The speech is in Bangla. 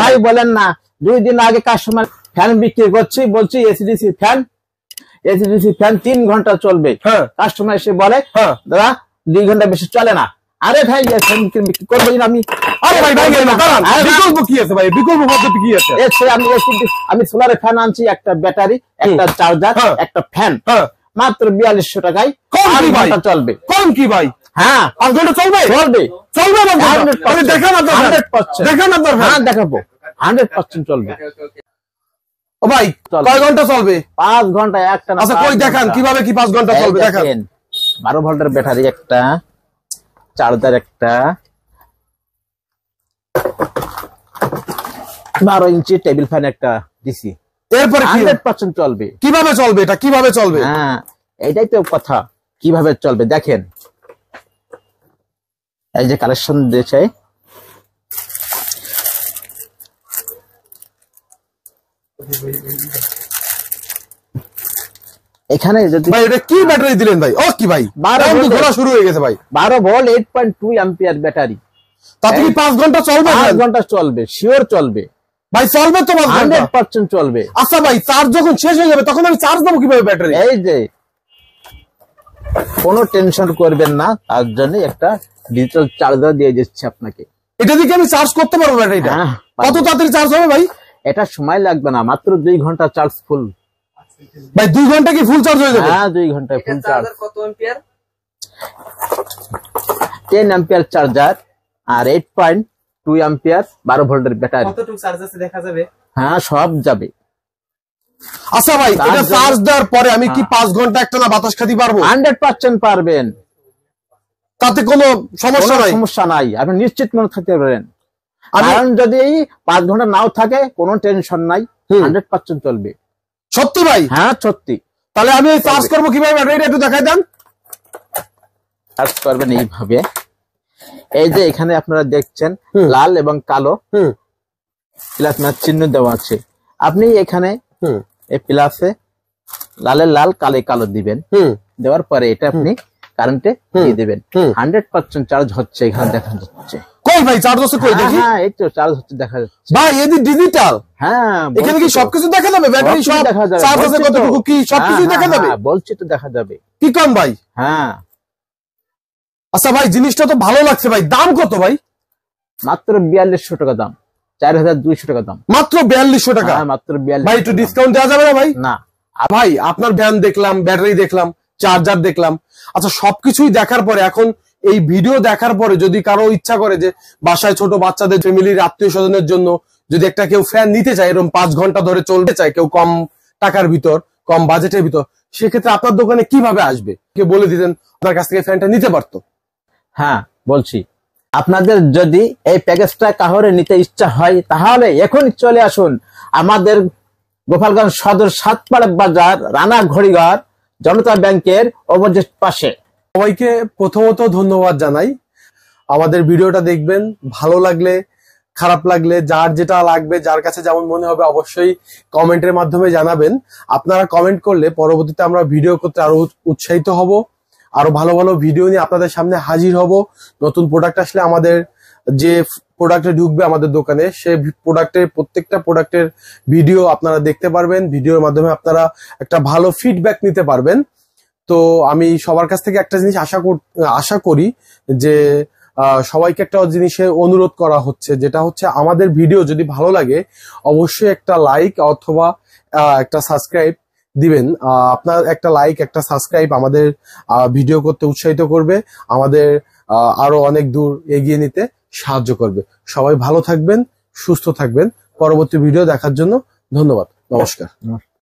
ভাই বলেন না দুই দিন আগে কাস্টমার ফ্যান বিক্রি করছি বলছি এসিডিসি ফ্যান এসিডিসি ফ্যান তিন ঘন্টা চলবে কাস্টমার হ্যাঁ। এসে বলে হ্যাঁ। দাদা দুই ঘন্টা বেশি চলে না আরে ভাই বিক্রি করবো আমি আমি আমি সোলারে ফ্যান আনছি একটা ব্যাটারি একটা চার্জার হ্যাঁ। একটা ফ্যান মাত্র বিয়াল্লিশশো টাকায় চলবে কম কি ভাই হ্যাঁ। হ্যাঁ, বারো ঘন্টার ব্যাটারি একটা চার্জার একটা বারো ইঞ্চি টেবিল ফ্যান একটা দিছি এরপরে হান্ড্রেড পার্সেন্ট চলবে কিভাবে চলবে এটা কিভাবে চলবে হ্যাঁ এটাই তো কথা কিভাবে চলবে দেখেন এই যে কালেকশন দিয়েছে এখানে যদি ভাই এটা কি ব্যাটারি দিলেন ভাই ও কি ভাই 12 ভোল্ট ঘোরা শুরু হয়ে গেছে ভাই 12 ভোল্ট 8.2 অ্যাম্পিয়ার ব্যাটারি তাতে কি 5 ঘন্টা চলবে 5 ঘন্টা চলবে শিওর চলবে ভাই চলবে তো 100% চলবে আচ্ছা ভাই চার্জ যখন শেষ হয়ে যাবে তখন আমি চার্জ দেব কিভাবে ব্যাটারি এই যে কোনো টেনশন করবেন না তার জন্য একটা ডিজিটাল চার্জার দিয়ে যাচ্ছে আপনাকে এটা দিকে আমি চার্জ করতে পারবো ব্যাটারি হ্যাঁ, কত তাড়াতাড়ি চার্জ হবে ভাই এটা সময় লাগবে না মাত্র 2 ঘন্টা চার্জ ফুল ভাই 2 ঘন্টা কি ফুল চার্জ হয়ে যাবে হ্যাঁ 2 ঘন্টা ফুল চার্জ কত এম্পিয়ার 10 এম্পিয়ার চার্জার আর 8.2 পয়েন্ট টু এম্পিয়ার বারো ভোল্টের ব্যাটারি কতটুকু চার্জ আছে দেখা যাবে হ্যাঁ সব যাবে আচ্ছা ভাই এটা চার্জ দেওয়ার পরে আমি কি 5 হ্যাঁ। ঘন্টা একটানা বাতাস খাতি পারবো 100% পারবেন তাতে কোনো সমস্যা নাই সমস্যা নাই আপনি নিশ্চিত মনে থাকতে পারেন কারণ যদি এই পাঁচ ঘন্টা নাও থাকে কোনো টেনশন নাই হান্ড্রেড পার্সেন্ট চলবে সত্যি ভাই হ্যাঁ সত্যি তাহলে আমি চার্জ করবো কিভাবে একটু দেখাই দেন চার্জ করবেন এইভাবে এই যে এখানে আপনারা দেখছেন লাল এবং কালো প্লাস মানে চিহ্ন দেওয়া আছে আপনি এখানে প্লাসে লালের লাল কালে কালো দিবেন দেওয়ার পরে এটা আপনি কারেন্টে দিয়ে দেবেন হান্ড্রেড পার্সেন্ট চার্জ হচ্ছে এখানে দেখা যাচ্ছে আচ্ছা ভাই জিনিসটা তো ভালো লাগছে ভাই দাম কত ভাই মাত্র বিয়াল্লিশশো টাকা দাম চার হাজার দুইশো টাকা দাম মাত্র বিয়াল্লিশশো টাকা হ্যাঁ, মাত্র বিয়াল্লিশ ভাই একটু ডিসকাউন্ট দেওয়া যাবে না ভাই না ভাই আপনার ভ্যান দেখলাম ব্যাটারি দেখলাম চার্জার দেখলাম আচ্ছা সবকিছুই দেখার পরে এখন এই ভিডিও দেখার পরে যদি কারো ইচ্ছা করে যে বাসায় ছোট বাচ্চাদের ফ্যামিলির আত্মীয় স্বজনের জন্য যদি একটা কেউ ফ্যান নিতে চায় এরকম পাঁচ ঘন্টা ধরে চলতে চায় কেউ কম টাকার ভিতর কম বাজেটের ভিতর সেক্ষেত্রে আপনার দোকানে কিভাবে আসবে কে বলে দিতেন আপনার কাছ থেকে ফ্যানটা নিতে পারতো হ্যাঁ বলছি আপনাদের যদি এই প্যাকেজটা কাহরে নিতে ইচ্ছা হয় তাহলে এখনই চলে আসুন আমাদের গোপালগঞ্জ সদর সাতপাড়া বাজার রানা ঘড়িঘর জনতা ব্যাংকের অপোজিট পাশে সবাইকে প্রথমত ধন্যবাদ জানাই আমাদের ভিডিওটা দেখবেন ভালো লাগলে খারাপ লাগলে যার যেটা লাগবে যার কাছে যেমন মনে হবে অবশ্যই কমেন্টের মাধ্যমে জানাবেন আপনারা কমেন্ট করলে পরবর্তীতে আমরা ভিডিও করতে আরো উৎসাহিত হব আরো ভালো ভালো ভিডিও নিয়ে আপনাদের সামনে হাজির হব নতুন প্রোডাক্ট আসলে আমাদের যে প্রোডাক্টে ঢুকবে আমাদের দোকানে সে প্রোডাক্টের প্রত্যেকটা প্রোডাক্টের ভিডিও আপনারা দেখতে পারবেন ভিডিওর মাধ্যমে আপনারা একটা ভালো ফিডব্যাক নিতে পারবেন তো আমি সবার কাছ থেকে একটা জিনিস আশা আশা করি যে সবাইকে একটা জিনিসে অনুরোধ করা হচ্ছে যেটা হচ্ছে আমাদের ভিডিও যদি ভালো লাগে অবশ্যই একটা লাইক অথবা একটা সাবস্ক্রাইব দিবেন আপনার একটা লাইক একটা সাবস্ক্রাইব আমাদের ভিডিও করতে উৎসাহিত করবে আমাদের আরো অনেক দূর এগিয়ে নিতে সাহায্য করবে সবাই ভালো থাকবেন সুস্থ থাকবেন পরবর্তী ভিডিও দেখার জন্য ধন্যবাদ নমস্কার